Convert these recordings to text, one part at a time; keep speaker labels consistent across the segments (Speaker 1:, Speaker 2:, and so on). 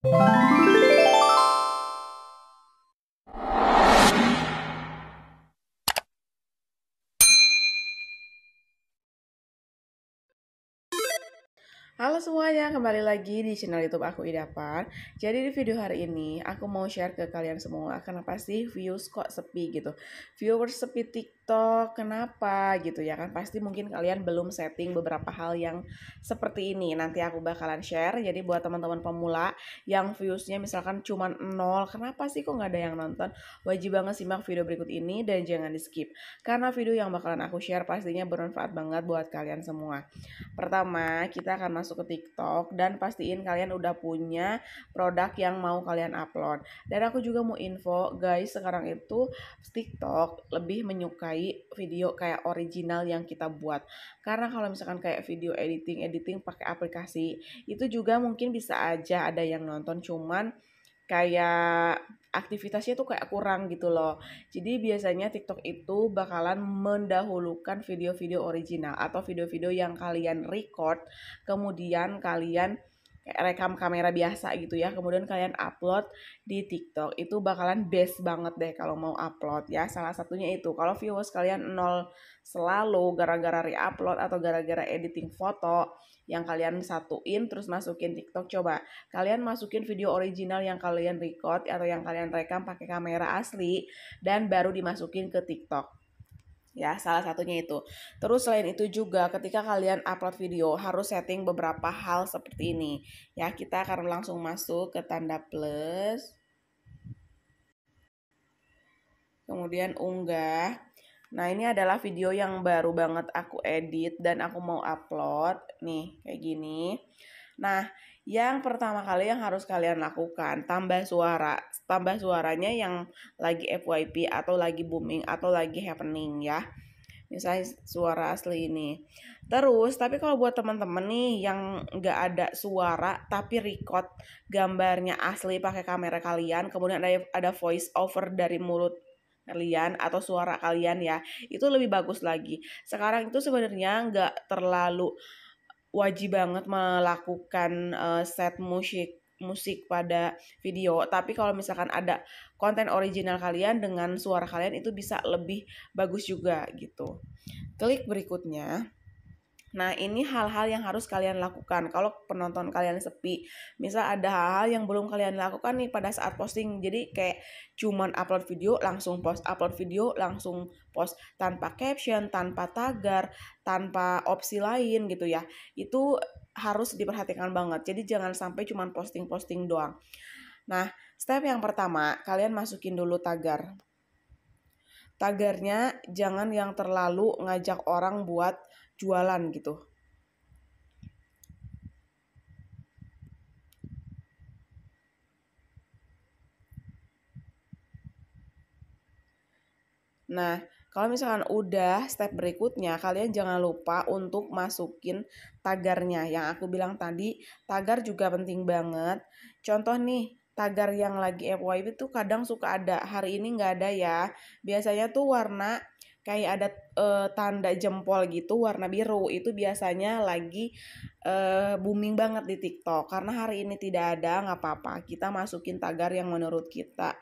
Speaker 1: Halo semuanya, kembali lagi di channel YouTube aku Idapan. Jadi di video hari ini aku mau share ke kalian semua kenapa sih views kok sepi gitu. Viewers sepi TikTok TikTok, kenapa gitu ya kan? Pasti mungkin kalian belum setting beberapa hal yang seperti ini. Nanti aku bakalan share. Jadi buat teman-teman pemula yang viewsnya misalkan cuma nol, kenapa sih kok nggak ada yang nonton? Wajib banget simak video berikut ini dan jangan di skip. Karena video yang bakalan aku share pastinya bermanfaat banget buat kalian semua. Pertama, kita akan masuk ke TikTok dan pastiin kalian udah punya produk yang mau kalian upload. Dan aku juga mau info guys, sekarang itu TikTok lebih menyukai dari video kayak original yang kita buat. Karena kalau misalkan kayak video editing, editing pakai aplikasi, itu juga mungkin bisa aja ada yang nonton cuman kayak aktivitasnya tuh kayak kurang gitu loh. Jadi biasanya TikTok itu bakalan mendahulukan video-video original atau video-video yang kalian record kemudian kalian rekam kamera biasa gitu ya kemudian kalian upload di TikTok itu bakalan best banget deh kalau mau upload ya salah satunya itu kalau viewers kalian nol selalu gara-gara upload atau gara-gara editing foto yang kalian satuin terus masukin TikTok coba kalian masukin video original yang kalian record atau yang kalian rekam pakai kamera asli dan baru dimasukin ke TikTok ya salah satunya itu terus selain itu juga ketika kalian upload video harus setting beberapa hal seperti ini ya kita akan langsung masuk ke tanda plus kemudian unggah nah ini adalah video yang baru banget aku edit dan aku mau upload nih kayak gini nah yang pertama kali yang harus kalian lakukan tambah suara tambah suaranya yang lagi FYP atau lagi booming atau lagi happening ya misalnya suara asli ini terus tapi kalau buat teman-teman nih yang nggak ada suara tapi record gambarnya asli pakai kamera kalian kemudian ada ada voice over dari mulut kalian atau suara kalian ya itu lebih bagus lagi sekarang itu sebenarnya nggak terlalu wajib banget melakukan uh, set musik musik pada video tapi kalau misalkan ada konten original kalian dengan suara kalian itu bisa lebih bagus juga gitu klik berikutnya Nah, ini hal-hal yang harus kalian lakukan kalau penonton kalian sepi. Misal ada hal-hal yang belum kalian lakukan nih pada saat posting. Jadi kayak cuman upload video langsung post, upload video langsung post tanpa caption, tanpa tagar, tanpa opsi lain gitu ya. Itu harus diperhatikan banget. Jadi jangan sampai cuman posting-posting doang. Nah, step yang pertama, kalian masukin dulu tagar tagarnya jangan yang terlalu ngajak orang buat jualan gitu. Nah, kalau misalkan udah step berikutnya, kalian jangan lupa untuk masukin tagarnya. Yang aku bilang tadi, tagar juga penting banget. Contoh nih, tagar yang lagi FYP tuh kadang suka ada hari ini nggak ada ya biasanya tuh warna kayak ada e, tanda jempol gitu warna biru itu biasanya lagi e, booming banget di TikTok karena hari ini tidak ada nggak apa-apa kita masukin tagar yang menurut kita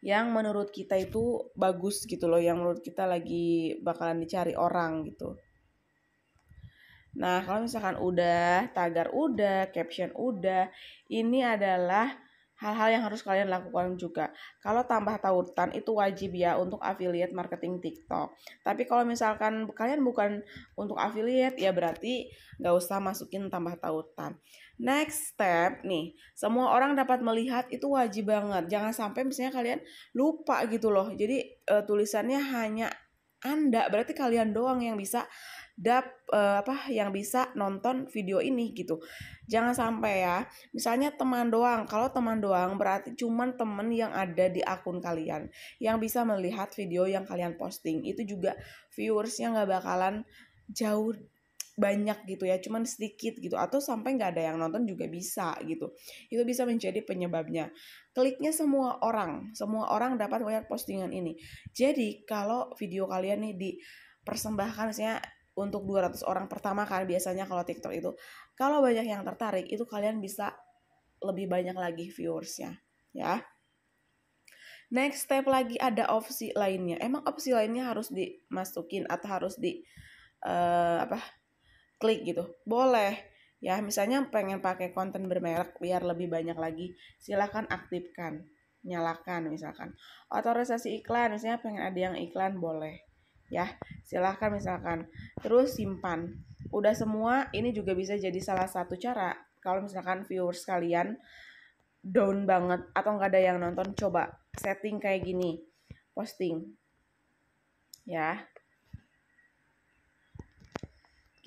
Speaker 1: yang menurut kita itu bagus gitu loh yang menurut kita lagi bakalan dicari orang gitu Nah, kalau misalkan udah, tagar udah, caption udah, ini adalah hal-hal yang harus kalian lakukan juga. Kalau tambah tautan itu wajib ya untuk affiliate marketing TikTok. Tapi kalau misalkan kalian bukan untuk affiliate ya berarti nggak usah masukin tambah tautan. Next step nih, semua orang dapat melihat itu wajib banget. Jangan sampai misalnya kalian lupa gitu loh. Jadi uh, tulisannya hanya anda, berarti kalian doang yang bisa dap uh, apa yang bisa nonton video ini gitu. Jangan sampai ya. Misalnya teman doang. Kalau teman doang berarti cuman temen yang ada di akun kalian yang bisa melihat video yang kalian posting. Itu juga viewersnya nggak bakalan jauh banyak gitu ya cuman sedikit gitu atau sampai nggak ada yang nonton juga bisa gitu itu bisa menjadi penyebabnya kliknya semua orang semua orang dapat melihat postingan ini jadi kalau video kalian nih dipersembahkan misalnya untuk 200 orang pertama kan biasanya kalau TikTok itu kalau banyak yang tertarik itu kalian bisa lebih banyak lagi viewersnya ya Next step lagi ada opsi lainnya. Emang opsi lainnya harus dimasukin atau harus di uh, apa klik gitu boleh ya misalnya pengen pakai konten bermerek biar lebih banyak lagi silahkan aktifkan nyalakan misalkan otorisasi iklan misalnya pengen ada yang iklan boleh ya silahkan misalkan terus simpan udah semua ini juga bisa jadi salah satu cara kalau misalkan viewers kalian down banget atau nggak ada yang nonton coba setting kayak gini posting ya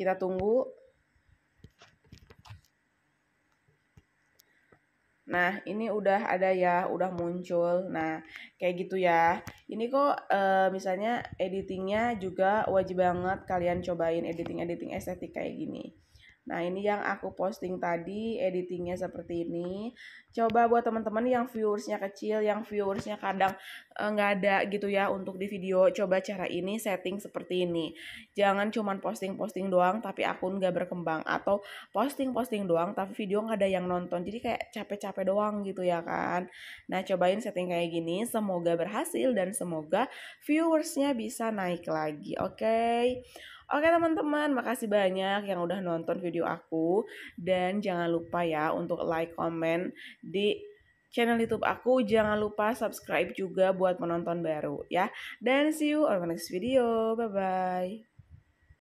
Speaker 1: kita tunggu. Nah, ini udah ada ya, udah muncul. Nah, kayak gitu ya. Ini kok e, misalnya editingnya juga wajib banget kalian cobain editing-editing estetik kayak gini. Nah, ini yang aku posting tadi, editingnya seperti ini. Coba buat teman-teman yang viewersnya kecil, yang viewersnya kadang eh, nggak eh, ada gitu ya untuk di video, coba cara ini setting seperti ini. Jangan cuman posting-posting doang tapi akun gak berkembang atau posting-posting doang tapi video nggak ada yang nonton. Jadi kayak capek-capek doang gitu ya kan. Nah, cobain setting kayak gini, semoga berhasil dan semoga viewersnya bisa naik lagi, oke? Okay? Oke teman-teman, makasih banyak yang udah nonton video aku dan jangan lupa ya untuk like, comment di channel YouTube aku. Jangan lupa subscribe juga buat menonton baru ya. Dan see you on the next video. Bye bye.